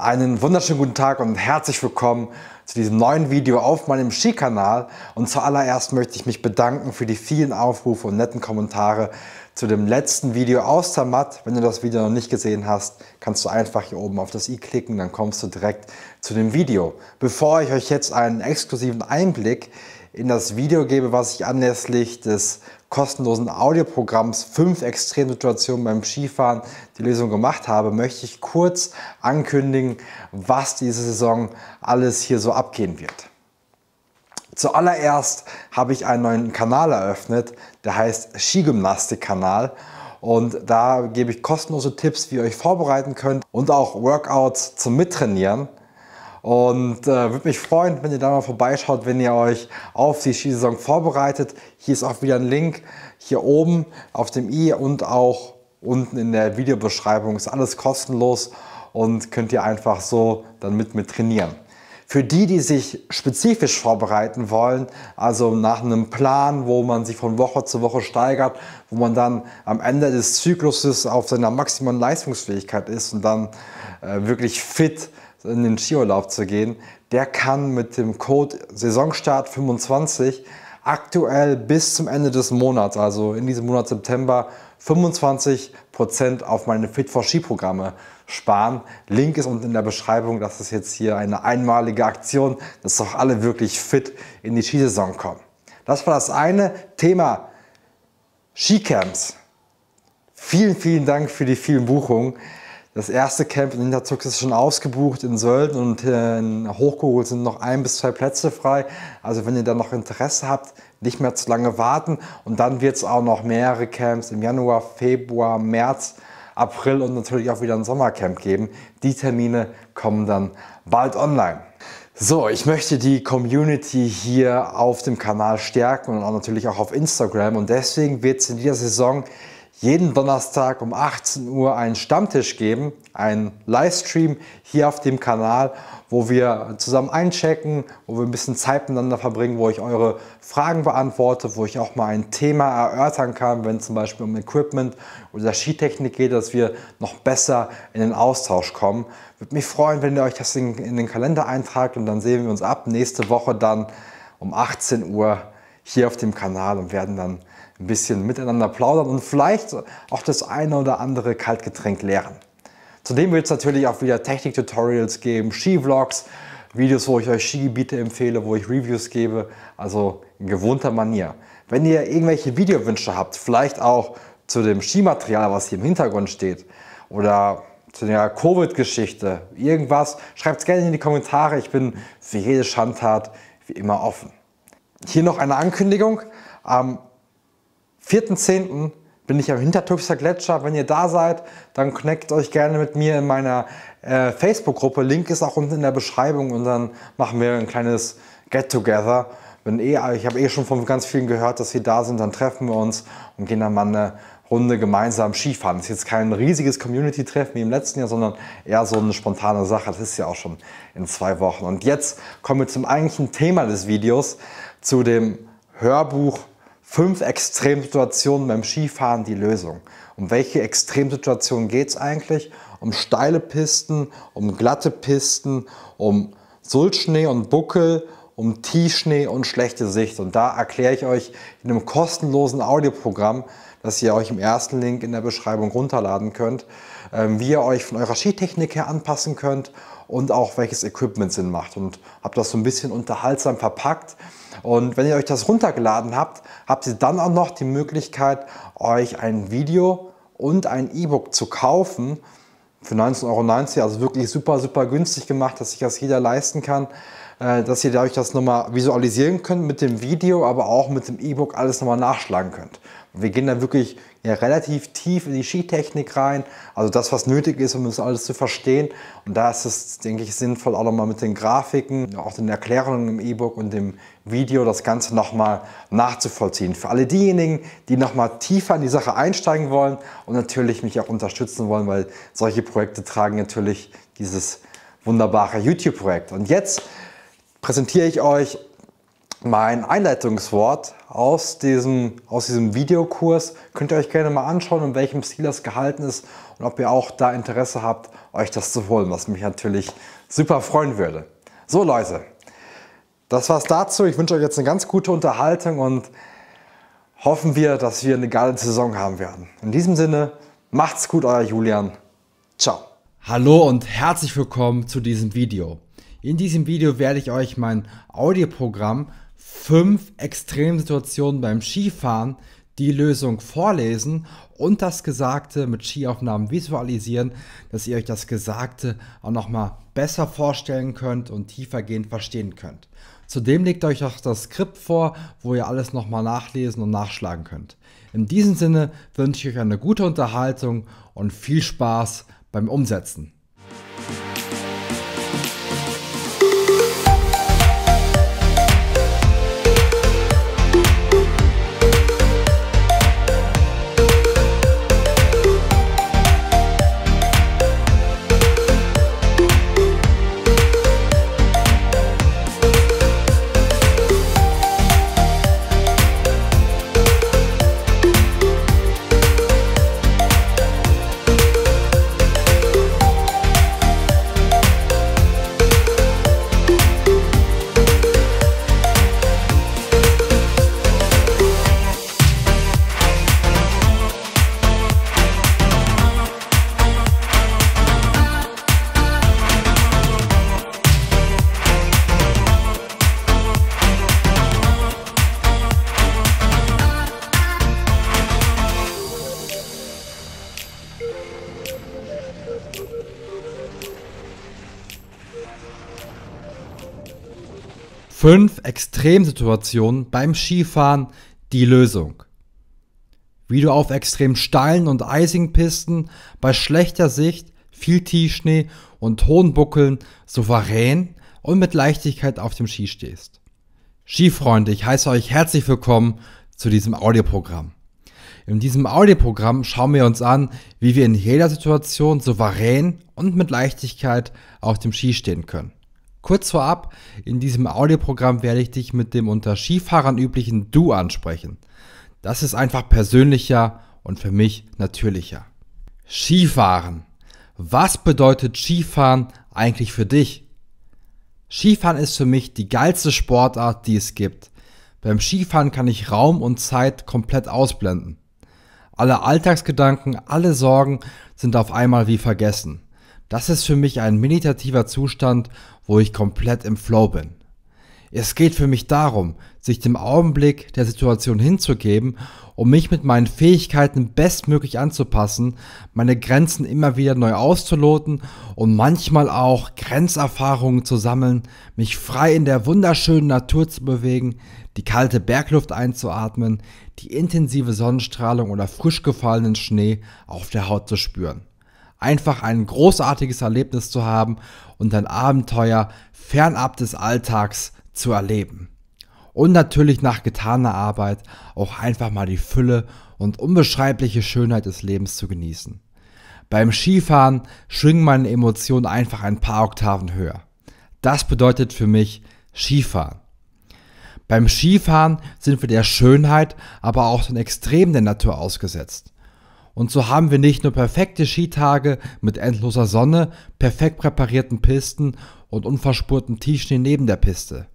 Einen wunderschönen guten Tag und herzlich willkommen zu diesem neuen Video auf meinem Skikanal. Und zuallererst möchte ich mich bedanken für die vielen Aufrufe und netten Kommentare zu dem letzten Video aus der Matt. Wenn du das Video noch nicht gesehen hast, kannst du einfach hier oben auf das i klicken, dann kommst du direkt zu dem Video. Bevor ich euch jetzt einen exklusiven Einblick in das Video gebe, was ich anlässlich des kostenlosen Audioprogramms 5 Extremsituationen beim Skifahren die Lösung gemacht habe, möchte ich kurz ankündigen, was diese Saison alles hier so abgehen wird. Zuallererst habe ich einen neuen Kanal eröffnet, der heißt Skigymnastik-Kanal. Und da gebe ich kostenlose Tipps, wie ihr euch vorbereiten könnt und auch Workouts zum Mittrainieren. Und äh, würde mich freuen, wenn ihr da mal vorbeischaut, wenn ihr euch auf die Skisaison vorbereitet. Hier ist auch wieder ein Link hier oben auf dem i und auch unten in der Videobeschreibung. Ist alles kostenlos und könnt ihr einfach so dann mit, mit trainieren. Für die, die sich spezifisch vorbereiten wollen, also nach einem Plan, wo man sich von Woche zu Woche steigert, wo man dann am Ende des Zykluses auf seiner maximalen Leistungsfähigkeit ist und dann äh, wirklich fit in den Skiurlaub zu gehen, der kann mit dem Code Saisonstart 25 aktuell bis zum Ende des Monats, also in diesem Monat September, 25% auf meine Fit for Ski-Programme sparen. Link ist unten in der Beschreibung. Das ist jetzt hier eine einmalige Aktion, dass doch alle wirklich fit in die Skisaison kommen. Das war das eine Thema Skicamps. Vielen, vielen Dank für die vielen Buchungen. Das erste Camp in Hinterzug ist schon ausgebucht in Sölden und in Hochkugel sind noch ein bis zwei Plätze frei. Also wenn ihr da noch Interesse habt, nicht mehr zu lange warten. Und dann wird es auch noch mehrere Camps im Januar, Februar, März, April und natürlich auch wieder ein Sommercamp geben. Die Termine kommen dann bald online. So, ich möchte die Community hier auf dem Kanal stärken und auch natürlich auch auf Instagram und deswegen wird es in dieser Saison jeden Donnerstag um 18 Uhr einen Stammtisch geben, einen Livestream hier auf dem Kanal, wo wir zusammen einchecken, wo wir ein bisschen Zeit miteinander verbringen, wo ich eure Fragen beantworte, wo ich auch mal ein Thema erörtern kann, wenn es zum Beispiel um Equipment oder Skitechnik geht, dass wir noch besser in den Austausch kommen. Würde mich freuen, wenn ihr euch das in den Kalender eintragt und dann sehen wir uns ab nächste Woche dann um 18 Uhr hier auf dem Kanal und werden dann ein bisschen miteinander plaudern und vielleicht auch das eine oder andere Kaltgetränk lehren. Zudem wird es natürlich auch wieder Technik-Tutorials geben, Ski-Vlogs, Videos, wo ich euch Skigebiete empfehle, wo ich Reviews gebe, also in gewohnter Manier. Wenn ihr irgendwelche Videowünsche habt, vielleicht auch zu dem Skimaterial, was hier im Hintergrund steht oder zu der Covid-Geschichte, irgendwas, schreibt es gerne in die Kommentare. Ich bin für jede Schandtat wie immer offen. Hier noch eine Ankündigung. Am 4.10. bin ich am Hintertüfter Gletscher. Wenn ihr da seid, dann connectet euch gerne mit mir in meiner äh, Facebook-Gruppe. Link ist auch unten in der Beschreibung und dann machen wir ein kleines Get-Together. Eh, ich habe eh schon von ganz vielen gehört, dass sie da sind. Dann treffen wir uns und gehen dann mal eine Runde gemeinsam Skifahren. Das ist jetzt kein riesiges Community-Treffen wie im letzten Jahr, sondern eher so eine spontane Sache. Das ist ja auch schon in zwei Wochen. Und jetzt kommen wir zum eigentlichen Thema des Videos zu dem Hörbuch Fünf Extremsituationen beim Skifahren die Lösung. Um welche Extremsituationen geht es eigentlich? Um steile Pisten, um glatte Pisten, um Sulzschnee und Buckel, um Tiefschnee und schlechte Sicht. Und da erkläre ich euch in einem kostenlosen Audioprogramm, das ihr euch im ersten Link in der Beschreibung runterladen könnt, ähm, wie ihr euch von eurer Skitechnik her anpassen könnt und auch welches Equipment Sinn macht. Und habe das so ein bisschen unterhaltsam verpackt und wenn ihr euch das runtergeladen habt, habt ihr dann auch noch die Möglichkeit, euch ein Video und ein E-Book zu kaufen für 19,90 Euro, also wirklich super, super günstig gemacht, dass sich das jeder leisten kann, äh, dass ihr euch das nochmal visualisieren könnt mit dem Video, aber auch mit dem E-Book alles nochmal nachschlagen könnt. Wir gehen da wirklich ja relativ tief in die Skitechnik rein, also das, was nötig ist, um das alles zu verstehen. Und da ist es, denke ich, sinnvoll, auch nochmal mit den Grafiken, auch den Erklärungen im E-Book und dem Video das Ganze nochmal nachzuvollziehen. Für alle diejenigen, die nochmal tiefer in die Sache einsteigen wollen und natürlich mich auch unterstützen wollen, weil solche Projekte tragen natürlich dieses wunderbare YouTube-Projekt. Und jetzt präsentiere ich euch mein Einleitungswort aus diesem, aus diesem Videokurs. Könnt ihr euch gerne mal anschauen, in welchem Stil das gehalten ist und ob ihr auch da Interesse habt, euch das zu holen, was mich natürlich super freuen würde. So Leute, das war's dazu. Ich wünsche euch jetzt eine ganz gute Unterhaltung und hoffen wir, dass wir eine geile Saison haben werden. In diesem Sinne, macht's gut, euer Julian. Ciao. Hallo und herzlich willkommen zu diesem Video. In diesem Video werde ich euch mein Audioprogramm fünf Extremsituationen beim Skifahren die Lösung vorlesen und das Gesagte mit Skiaufnahmen visualisieren, dass ihr euch das Gesagte auch nochmal besser vorstellen könnt und tiefergehend verstehen könnt. Zudem legt euch auch das Skript vor, wo ihr alles nochmal nachlesen und nachschlagen könnt. In diesem Sinne wünsche ich euch eine gute Unterhaltung und viel Spaß beim Umsetzen. Fünf Extremsituationen beim Skifahren die Lösung. Wie du auf extrem steilen und eisigen Pisten bei schlechter Sicht, viel Tiefschnee und hohen Buckeln souverän und mit Leichtigkeit auf dem Ski stehst. Skifreunde, ich heiße euch herzlich willkommen zu diesem Audioprogramm. In diesem Audioprogramm schauen wir uns an, wie wir in jeder Situation souverän und mit Leichtigkeit auf dem Ski stehen können. Kurz vorab, in diesem Audioprogramm werde ich dich mit dem unter Skifahrern üblichen Du ansprechen. Das ist einfach persönlicher und für mich natürlicher. Skifahren. Was bedeutet Skifahren eigentlich für dich? Skifahren ist für mich die geilste Sportart, die es gibt. Beim Skifahren kann ich Raum und Zeit komplett ausblenden. Alle Alltagsgedanken, alle Sorgen sind auf einmal wie vergessen. Das ist für mich ein meditativer Zustand, wo ich komplett im Flow bin. Es geht für mich darum, sich dem Augenblick der Situation hinzugeben, um mich mit meinen Fähigkeiten bestmöglich anzupassen, meine Grenzen immer wieder neu auszuloten und manchmal auch Grenzerfahrungen zu sammeln, mich frei in der wunderschönen Natur zu bewegen, die kalte Bergluft einzuatmen, die intensive Sonnenstrahlung oder frisch gefallenen Schnee auf der Haut zu spüren einfach ein großartiges Erlebnis zu haben und ein Abenteuer fernab des Alltags zu erleben. Und natürlich nach getaner Arbeit auch einfach mal die Fülle und unbeschreibliche Schönheit des Lebens zu genießen. Beim Skifahren schwingen meine Emotionen einfach ein paar Oktaven höher. Das bedeutet für mich Skifahren. Beim Skifahren sind wir der Schönheit, aber auch den Extremen der Natur ausgesetzt. Und so haben wir nicht nur perfekte Skitage mit endloser Sonne, perfekt präparierten Pisten und unverspurten Tiefschnee neben der Piste,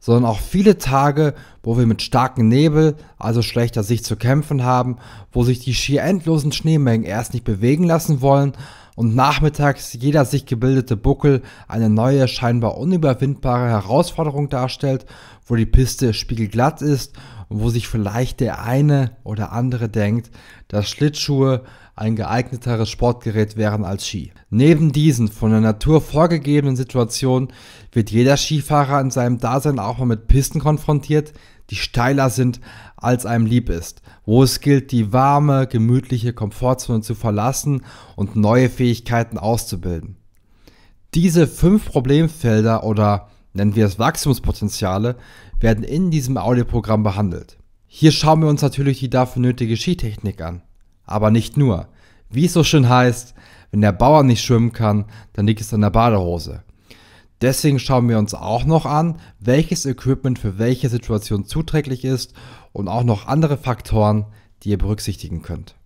sondern auch viele Tage, wo wir mit starkem Nebel, also schlechter Sicht zu kämpfen haben, wo sich die schier endlosen Schneemengen erst nicht bewegen lassen wollen und nachmittags jeder sich gebildete Buckel eine neue, scheinbar unüberwindbare Herausforderung darstellt, wo die Piste spiegelglatt ist und wo sich vielleicht der eine oder andere denkt, dass Schlittschuhe ein geeigneteres Sportgerät wären als Ski. Neben diesen von der Natur vorgegebenen Situationen wird jeder Skifahrer in seinem Dasein auch mal mit Pisten konfrontiert, die steiler sind, als einem lieb ist, wo es gilt, die warme, gemütliche Komfortzone zu verlassen und neue Fähigkeiten auszubilden. Diese fünf Problemfelder oder nennen wir es Wachstumspotenziale, werden in diesem Audioprogramm behandelt. Hier schauen wir uns natürlich die dafür nötige Skitechnik an. Aber nicht nur. Wie es so schön heißt, wenn der Bauer nicht schwimmen kann, dann liegt es an der Badehose. Deswegen schauen wir uns auch noch an, welches Equipment für welche Situation zuträglich ist und auch noch andere Faktoren, die ihr berücksichtigen könnt.